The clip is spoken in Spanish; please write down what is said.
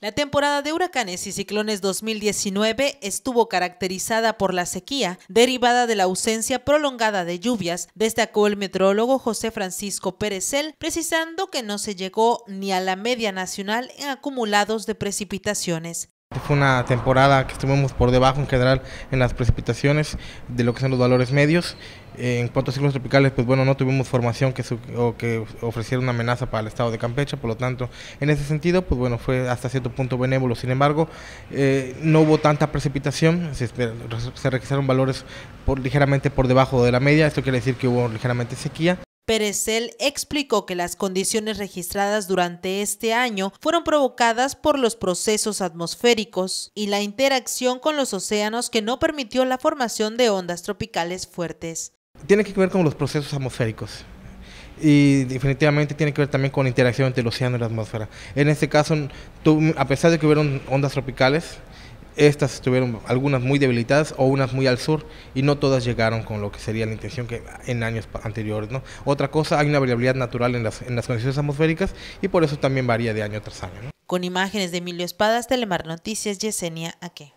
La temporada de huracanes y ciclones 2019 estuvo caracterizada por la sequía, derivada de la ausencia prolongada de lluvias, destacó el meteorólogo José Francisco Pérezel, precisando que no se llegó ni a la media nacional en acumulados de precipitaciones. Fue una temporada que estuvimos por debajo en general en las precipitaciones de lo que son los valores medios. En cuanto a ciclos tropicales, pues bueno, no tuvimos formación que, o que ofreciera una amenaza para el estado de Campeche, por lo tanto, en ese sentido, pues bueno, fue hasta cierto punto benévolo. Sin embargo, eh, no hubo tanta precipitación, se, registraron valores ligeramente por debajo de la media, esto quiere decir que hubo ligeramente sequía Perecel explicó que las condiciones registradas durante este año fueron provocadas por los procesos atmosféricos y la interacción con los océanos que no permitió la formación de ondas tropicales fuertes. Tiene que ver con los procesos atmosféricos y definitivamente tiene que ver también con la interacción entre el océano y la atmósfera. En este caso, a pesar de que hubieron ondas tropicales, estas estuvieron algunas muy debilitadas o unas muy al sur y no todas llegaron con lo que sería la intención que en años anteriores. ¿no? Otra cosa, hay una variabilidad natural en las, en las condiciones atmosféricas y por eso también varía de año tras año. Con imágenes de Emilio Espadas, Telemar Noticias, Yesenia Aque.